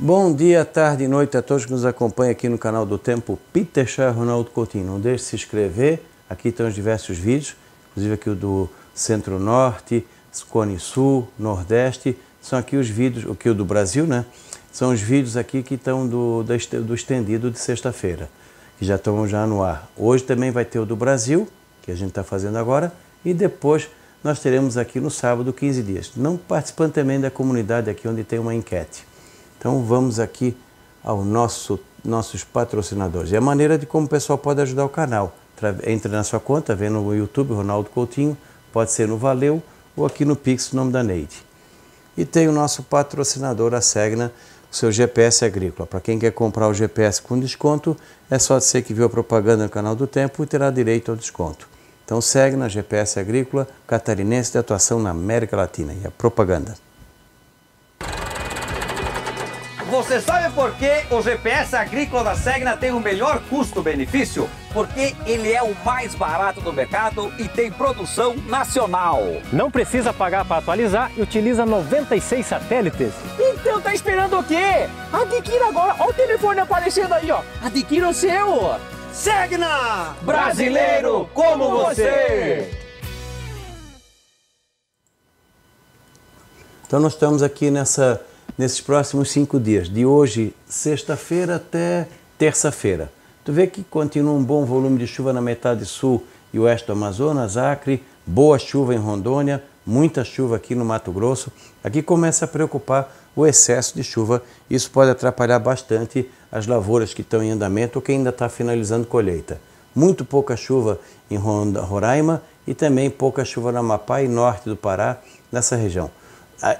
Bom dia, tarde e noite a todos que nos acompanham aqui no canal do Tempo Peter Chá Ronaldo Coutinho. Não deixe de se inscrever, aqui estão os diversos vídeos, inclusive aqui o do Centro-Norte, Cone Sul, Nordeste, são aqui os vídeos, o que o do Brasil, né? São os vídeos aqui que estão do, do estendido de sexta-feira, que já estão já no ar. Hoje também vai ter o do Brasil, que a gente está fazendo agora, e depois nós teremos aqui no sábado 15 dias. Não participando também da comunidade aqui onde tem uma enquete. Então vamos aqui aos nosso, nossos patrocinadores. E a maneira de como o pessoal pode ajudar o canal. Entre na sua conta, vê no YouTube Ronaldo Coutinho, pode ser no Valeu ou aqui no Pix, nome da Neide. E tem o nosso patrocinador, a Segna, o seu GPS agrícola. Para quem quer comprar o GPS com desconto, é só você que viu a propaganda no canal do Tempo e terá direito ao desconto. Então segue na GPS Agrícola Catarinense de Atuação na América Latina e a propaganda. Você sabe por que o GPS agrícola da Segna tem o melhor custo-benefício? Porque ele é o mais barato do mercado e tem produção nacional. Não precisa pagar para atualizar e utiliza 96 satélites. Então tá esperando o quê? Adquira agora. Olha o telefone aparecendo aí, ó. Adquira o seu. Segna! Brasileiro como você! Então nós estamos aqui nessa nesses próximos cinco dias, de hoje, sexta-feira, até terça-feira. Tu vê que continua um bom volume de chuva na metade sul e oeste do Amazonas, Acre, boa chuva em Rondônia, muita chuva aqui no Mato Grosso. Aqui começa a preocupar o excesso de chuva. Isso pode atrapalhar bastante as lavouras que estão em andamento ou que ainda está finalizando colheita. Muito pouca chuva em Roraima e também pouca chuva no Amapá e norte do Pará, nessa região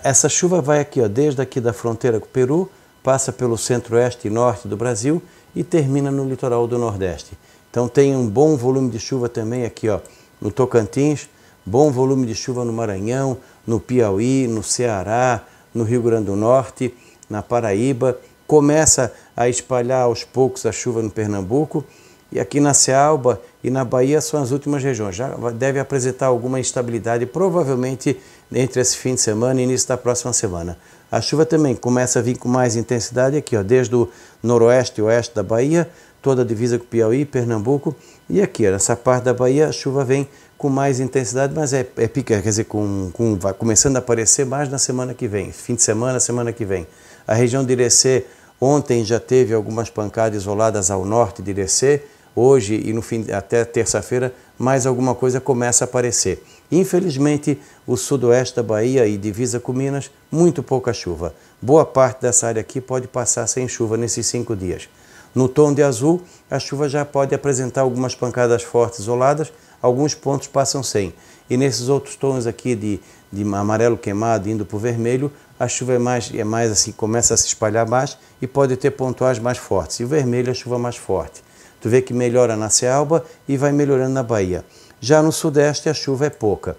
essa chuva vai aqui, ó, desde aqui da fronteira com o Peru, passa pelo centro-oeste e norte do Brasil e termina no litoral do Nordeste. Então tem um bom volume de chuva também aqui, ó, no Tocantins, bom volume de chuva no Maranhão, no Piauí, no Ceará, no Rio Grande do Norte, na Paraíba. Começa a espalhar aos poucos a chuva no Pernambuco. E aqui na Cealba e na Bahia são as últimas regiões. Já deve apresentar alguma instabilidade, provavelmente entre esse fim de semana e início da próxima semana. A chuva também começa a vir com mais intensidade aqui, ó, desde o noroeste e oeste da Bahia, toda a divisa com Piauí, Pernambuco, e aqui, ó, nessa parte da Bahia, a chuva vem com mais intensidade, mas é, é pica, quer dizer, com, com, vai começando a aparecer mais na semana que vem, fim de semana, semana que vem. A região de Irecê, ontem já teve algumas pancadas isoladas ao norte de Irecê, hoje e no fim até terça-feira, mais alguma coisa começa a aparecer. Infelizmente, o sudoeste da Bahia e divisa com Minas, muito pouca chuva. Boa parte dessa área aqui pode passar sem chuva nesses cinco dias. No tom de azul, a chuva já pode apresentar algumas pancadas fortes isoladas, alguns pontos passam sem. E nesses outros tons aqui de, de amarelo queimado indo para o vermelho, a chuva é mais, é mais assim, começa a se espalhar mais e pode ter pontuais mais fortes. E o vermelho é a chuva mais forte. Tu vê que melhora na Cealba e vai melhorando na Bahia. Já no Sudeste a chuva é pouca.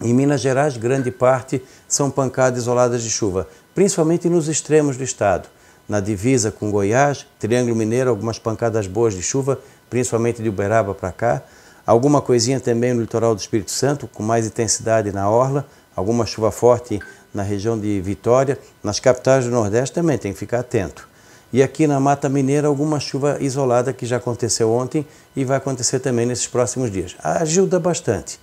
Em Minas Gerais, grande parte são pancadas isoladas de chuva, principalmente nos extremos do estado. Na divisa com Goiás, Triângulo Mineiro, algumas pancadas boas de chuva, principalmente de Uberaba para cá. Alguma coisinha também no litoral do Espírito Santo, com mais intensidade na orla, alguma chuva forte na região de Vitória. Nas capitais do Nordeste também tem que ficar atento. E aqui na Mata Mineira, alguma chuva isolada que já aconteceu ontem e vai acontecer também nesses próximos dias. Ajuda bastante,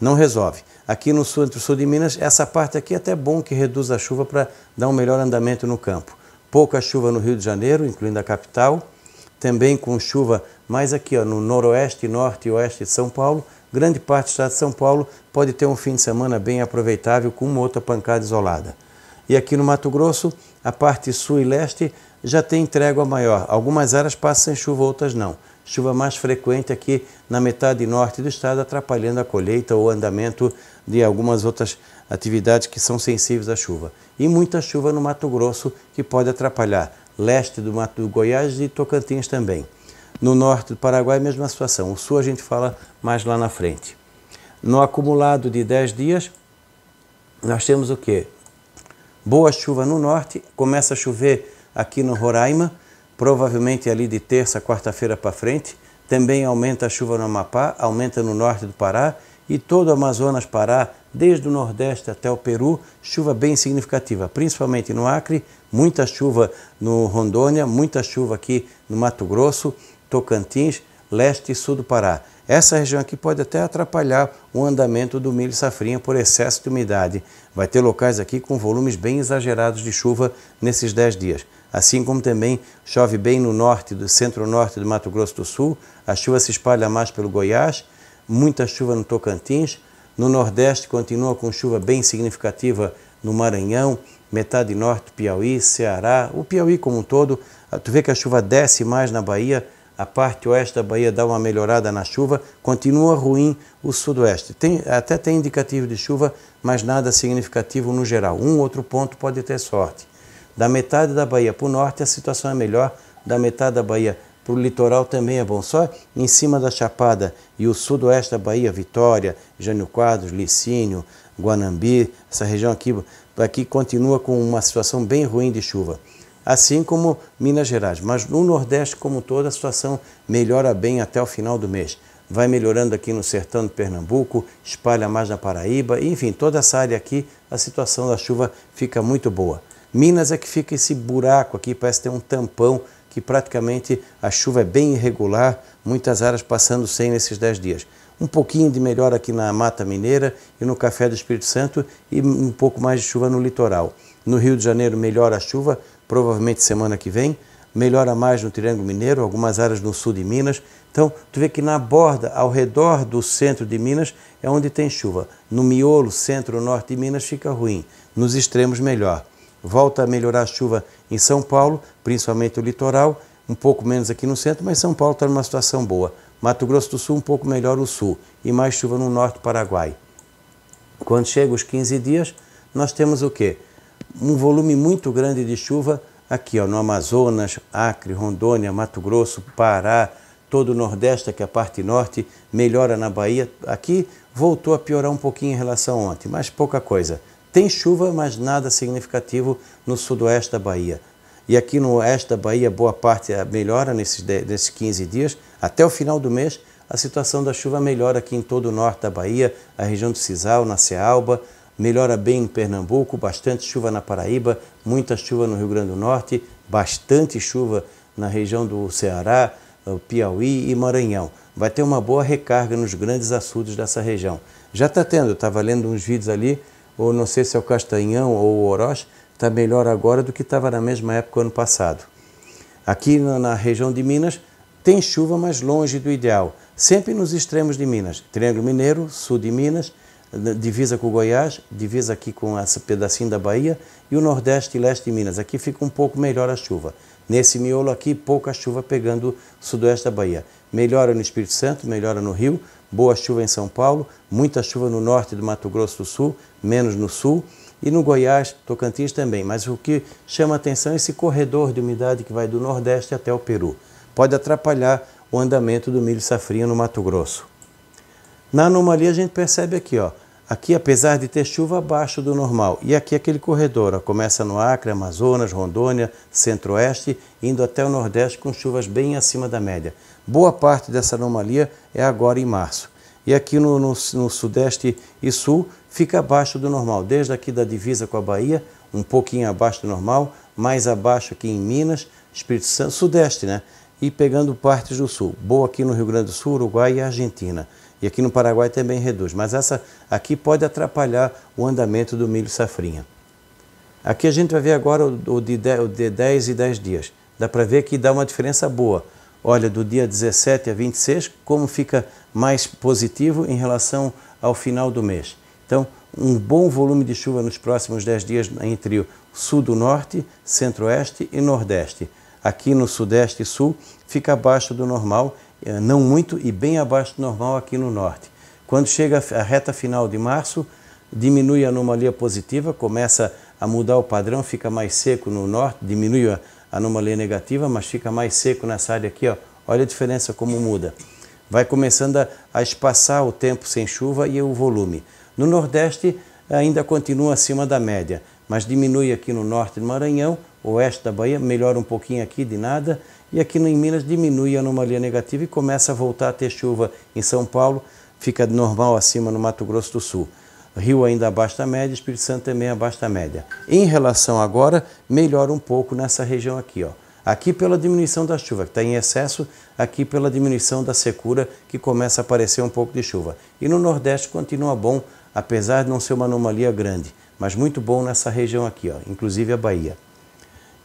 não resolve. Aqui no sul, entre o sul de Minas, essa parte aqui é até bom que reduz a chuva para dar um melhor andamento no campo. Pouca chuva no Rio de Janeiro, incluindo a capital, também com chuva mais aqui ó, no noroeste, norte e oeste de São Paulo. Grande parte do estado de São Paulo pode ter um fim de semana bem aproveitável com uma outra pancada isolada. E aqui no Mato Grosso, a parte sul e leste já tem trégua maior. Algumas áreas passam sem chuva, outras não. Chuva mais frequente aqui na metade norte do estado, atrapalhando a colheita ou o andamento de algumas outras atividades que são sensíveis à chuva. E muita chuva no Mato Grosso que pode atrapalhar leste do Mato do Goiás e Tocantins também. No norte do Paraguai, mesma situação. O sul a gente fala mais lá na frente. No acumulado de 10 dias, nós temos o quê? boa chuva no norte, começa a chover aqui no Roraima, provavelmente ali de terça, quarta-feira para frente. Também aumenta a chuva no Amapá, aumenta no norte do Pará e todo o Amazonas Pará, desde o Nordeste até o Peru, chuva bem significativa, principalmente no Acre, muita chuva no Rondônia, muita chuva aqui no Mato Grosso, Tocantins, leste e sul do Pará. Essa região aqui pode até atrapalhar o andamento do milho safrinha por excesso de umidade. Vai ter locais aqui com volumes bem exagerados de chuva nesses 10 dias. Assim como também chove bem no norte, do centro-norte do Mato Grosso do Sul, a chuva se espalha mais pelo Goiás, muita chuva no Tocantins, no nordeste continua com chuva bem significativa no Maranhão, metade norte do Piauí, Ceará, o Piauí como um todo. Tu vê que a chuva desce mais na Bahia, a parte oeste da Bahia dá uma melhorada na chuva, continua ruim o sudoeste. Tem, até tem indicativo de chuva, mas nada significativo no geral. Um outro ponto pode ter sorte. Da metade da Bahia para o norte a situação é melhor, da metade da Bahia para o litoral também é bom. Só em cima da Chapada e o sudoeste da Bahia, Vitória, Jânio Quadros, Licínio, Guanambi, essa região aqui, aqui continua com uma situação bem ruim de chuva assim como Minas Gerais. Mas no Nordeste, como toda a situação melhora bem até o final do mês. Vai melhorando aqui no sertão de Pernambuco, espalha mais na Paraíba, enfim, toda essa área aqui, a situação da chuva fica muito boa. Minas é que fica esse buraco aqui, parece ter um tampão que praticamente a chuva é bem irregular, muitas áreas passando sem nesses 10 dias. Um pouquinho de melhor aqui na Mata Mineira e no Café do Espírito Santo e um pouco mais de chuva no litoral. No Rio de Janeiro melhora a chuva, provavelmente semana que vem, melhora mais no Triângulo Mineiro, algumas áreas no sul de Minas. Então, tu vê que na borda, ao redor do centro de Minas, é onde tem chuva. No miolo, centro-norte de Minas, fica ruim. Nos extremos, melhor. Volta a melhorar a chuva em São Paulo, principalmente o litoral, um pouco menos aqui no centro, mas São Paulo está numa situação boa. Mato Grosso do Sul, um pouco melhor o sul, e mais chuva no norte do Paraguai. Quando chega os 15 dias, nós temos o quê? um volume muito grande de chuva aqui ó, no Amazonas, Acre, Rondônia, Mato Grosso, Pará, todo o Nordeste, que é a parte norte, melhora na Bahia. Aqui voltou a piorar um pouquinho em relação a ontem, mas pouca coisa. Tem chuva, mas nada significativo no sudoeste da Bahia. E aqui no oeste da Bahia, boa parte eh, melhora nesses, nesses 15 dias. Até o final do mês, a situação da chuva melhora aqui em todo o norte da Bahia, a região do Cisal, na Cealba, melhora bem em Pernambuco, bastante chuva na Paraíba, muita chuva no Rio Grande do Norte, bastante chuva na região do Ceará, Piauí e Maranhão. Vai ter uma boa recarga nos grandes açudes dessa região. Já está tendo, estava tá lendo uns vídeos ali, ou não sei se é o Castanhão ou o Oroz, está melhor agora do que estava na mesma época ano passado. Aqui na região de Minas, tem chuva, mas longe do ideal, sempre nos extremos de Minas. Triângulo Mineiro, sul de Minas, divisa com o Goiás, divisa aqui com esse pedacinho da Bahia e o Nordeste e Leste de Minas. Aqui fica um pouco melhor a chuva. Nesse miolo aqui, pouca chuva pegando o Sudoeste da Bahia. Melhora no Espírito Santo, melhora no Rio, boa chuva em São Paulo, muita chuva no Norte do Mato Grosso do Sul, menos no Sul e no Goiás, Tocantins também. Mas o que chama atenção é esse corredor de umidade que vai do Nordeste até o Peru. Pode atrapalhar o andamento do milho safrinho no Mato Grosso. Na anomalia a gente percebe aqui, ó, Aqui, apesar de ter chuva abaixo do normal, e aqui aquele corredor, ó, começa no Acre, Amazonas, Rondônia, Centro-Oeste, indo até o Nordeste com chuvas bem acima da média. Boa parte dessa anomalia é agora em março. E aqui no, no, no Sudeste e Sul fica abaixo do normal, desde aqui da divisa com a Bahia, um pouquinho abaixo do normal, mais abaixo aqui em Minas, Espírito Santo, Sudeste, né? e pegando partes do sul. Boa aqui no Rio Grande do Sul, Uruguai e Argentina. E aqui no Paraguai também reduz, mas essa aqui pode atrapalhar o andamento do milho safrinha. Aqui a gente vai ver agora o de 10 e 10 dias. Dá para ver que dá uma diferença boa. Olha, do dia 17 a 26, como fica mais positivo em relação ao final do mês. Então, um bom volume de chuva nos próximos 10 dias entre o sul do norte, centro-oeste e nordeste aqui no Sudeste e Sul fica abaixo do normal, eh, não muito e bem abaixo do normal aqui no Norte. Quando chega a reta final de março, diminui a anomalia positiva, começa a mudar o padrão, fica mais seco no Norte, diminui a anomalia negativa, mas fica mais seco nessa área aqui, ó. olha a diferença como muda. Vai começando a, a espaçar o tempo sem chuva e o volume. No Nordeste ainda continua acima da média, mas diminui aqui no norte do Maranhão, oeste da Bahia, melhora um pouquinho aqui de nada, e aqui em Minas diminui a anomalia negativa e começa a voltar a ter chuva em São Paulo, fica normal acima no Mato Grosso do Sul. Rio ainda abaixo da média, Espírito Santo também abaixo da média. Em relação agora, melhora um pouco nessa região aqui, ó. Aqui pela diminuição da chuva, que está em excesso, aqui pela diminuição da secura, que começa a aparecer um pouco de chuva. E no Nordeste continua bom, apesar de não ser uma anomalia grande, mas muito bom nessa região aqui, ó, inclusive a Bahia.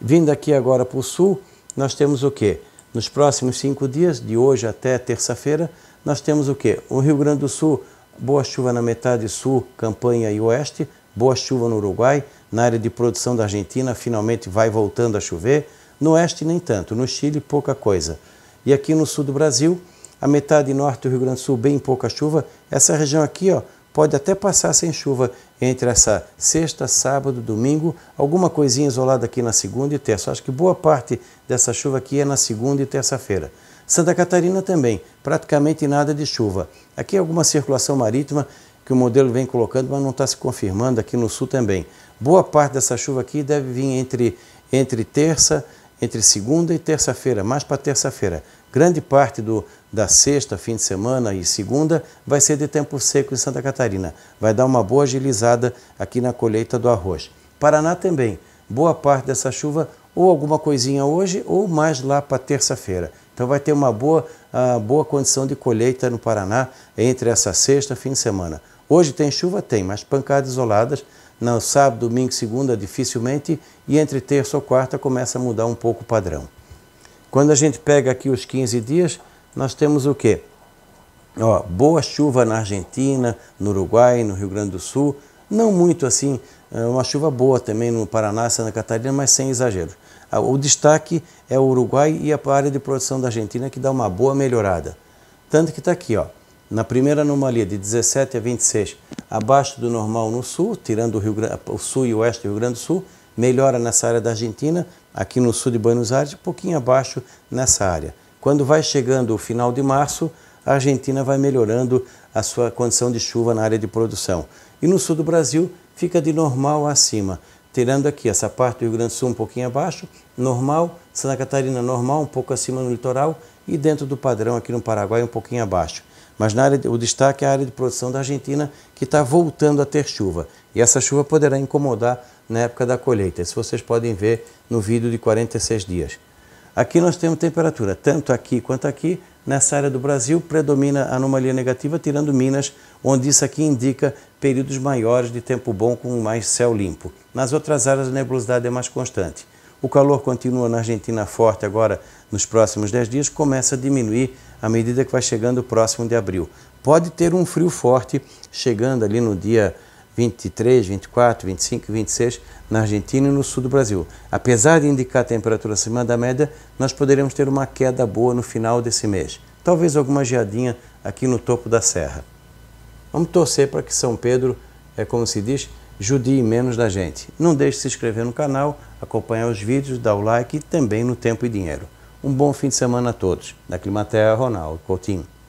Vindo aqui agora para o sul, nós temos o quê? Nos próximos cinco dias, de hoje até terça-feira, nós temos o quê? O Rio Grande do Sul, boa chuva na metade sul, campanha e oeste, boa chuva no Uruguai, na área de produção da Argentina, finalmente vai voltando a chover. No oeste, nem tanto, no Chile, pouca coisa. E aqui no sul do Brasil, a metade norte do Rio Grande do Sul, bem pouca chuva. Essa região aqui, ó, pode até passar sem chuva entre essa sexta, sábado, domingo, alguma coisinha isolada aqui na segunda e terça. Acho que boa parte dessa chuva aqui é na segunda e terça-feira. Santa Catarina também, praticamente nada de chuva. Aqui é alguma circulação marítima que o modelo vem colocando, mas não está se confirmando aqui no sul também. Boa parte dessa chuva aqui deve vir entre, entre terça, entre segunda e terça-feira, mais para terça-feira. Grande parte do, da sexta, fim de semana e segunda vai ser de tempo seco em Santa Catarina. Vai dar uma boa agilizada aqui na colheita do arroz. Paraná também. Boa parte dessa chuva ou alguma coisinha hoje ou mais lá para terça-feira. Então vai ter uma boa, uh, boa condição de colheita no Paraná entre essa sexta e fim de semana. Hoje tem chuva? Tem, mas pancadas isoladas. No sábado, domingo, segunda, dificilmente. E entre terça ou quarta começa a mudar um pouco o padrão. Quando a gente pega aqui os 15 dias, nós temos o quê? Ó, boa chuva na Argentina, no Uruguai, no Rio Grande do Sul. Não muito assim, é, uma chuva boa também no Paraná, Santa Catarina, mas sem exagero. Ah, o destaque é o Uruguai e a área de produção da Argentina, que dá uma boa melhorada. Tanto que está aqui, ó, na primeira anomalia, de 17 a 26, abaixo do normal no sul, tirando o, Rio, o sul e o oeste do Rio Grande do Sul, melhora nessa área da Argentina, aqui no sul de Buenos Aires, um pouquinho abaixo nessa área. Quando vai chegando o final de março, a Argentina vai melhorando a sua condição de chuva na área de produção. E no sul do Brasil fica de normal acima, tirando aqui essa parte do Rio Grande do Sul um pouquinho abaixo, normal, Santa Catarina normal, um pouco acima no litoral e dentro do padrão aqui no Paraguai um pouquinho abaixo mas na área de, o destaque é a área de produção da Argentina, que está voltando a ter chuva. E essa chuva poderá incomodar na época da colheita. Isso vocês podem ver no vídeo de 46 dias. Aqui nós temos temperatura, tanto aqui quanto aqui, nessa área do Brasil, predomina a anomalia negativa, tirando Minas, onde isso aqui indica períodos maiores de tempo bom com mais céu limpo. Nas outras áreas a nebulosidade é mais constante. O calor continua na Argentina forte agora nos próximos 10 dias, começa a diminuir à medida que vai chegando o próximo de abril. Pode ter um frio forte chegando ali no dia 23, 24, 25 e 26 na Argentina e no sul do Brasil. Apesar de indicar temperatura acima da média, nós poderemos ter uma queda boa no final desse mês. Talvez alguma geadinha aqui no topo da serra. Vamos torcer para que São Pedro, é como se diz, judie menos da gente. Não deixe de se inscrever no canal, acompanhar os vídeos, dar o like e também no Tempo e Dinheiro. Um bom fim de semana a todos. Da Climaterra, Ronaldo Coutinho.